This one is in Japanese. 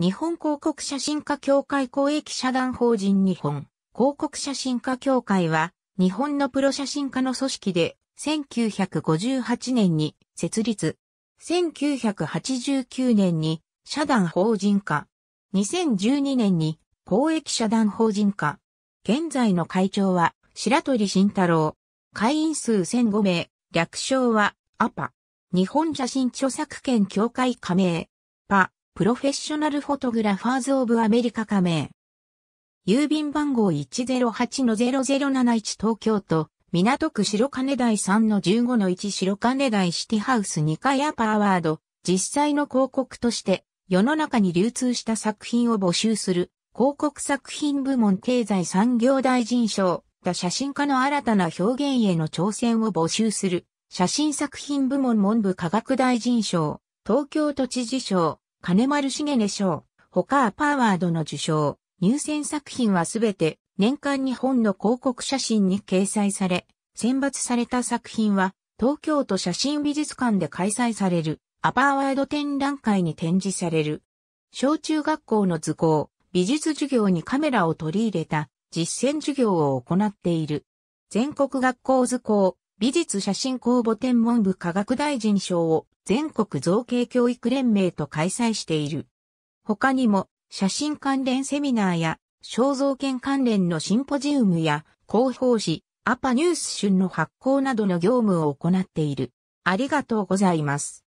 日本広告写真家協会公益社団法人日本広告写真家協会は日本のプロ写真家の組織で1958年に設立。1989年に社団法人化。2012年に公益社団法人化。現在の会長は白鳥慎太郎。会員数1005名。略称はアパ。日本写真著作権協会加盟。パ。プロフェッショナルフォトグラファーズオブアメリカ加盟。郵便番号108-0071東京都、港区白金台3の15の1白金台シティハウス2階アパーワード、実際の広告として、世の中に流通した作品を募集する、広告作品部門経済産業大臣賞、他写真家の新たな表現への挑戦を募集する、写真作品部門文部科学大臣賞、東京都知事賞、金丸茂根賞、他アパーワードの受賞、入選作品はすべて年間日本の広告写真に掲載され、選抜された作品は東京都写真美術館で開催されるアパーワード展覧会に展示される。小中学校の図工、美術授業にカメラを取り入れた実践授業を行っている。全国学校図工、美術写真公募天文部科学大臣賞を全国造形教育連盟と開催している。他にも、写真関連セミナーや、肖像権関連のシンポジウムや、広報誌、アパニュース春の発行などの業務を行っている。ありがとうございます。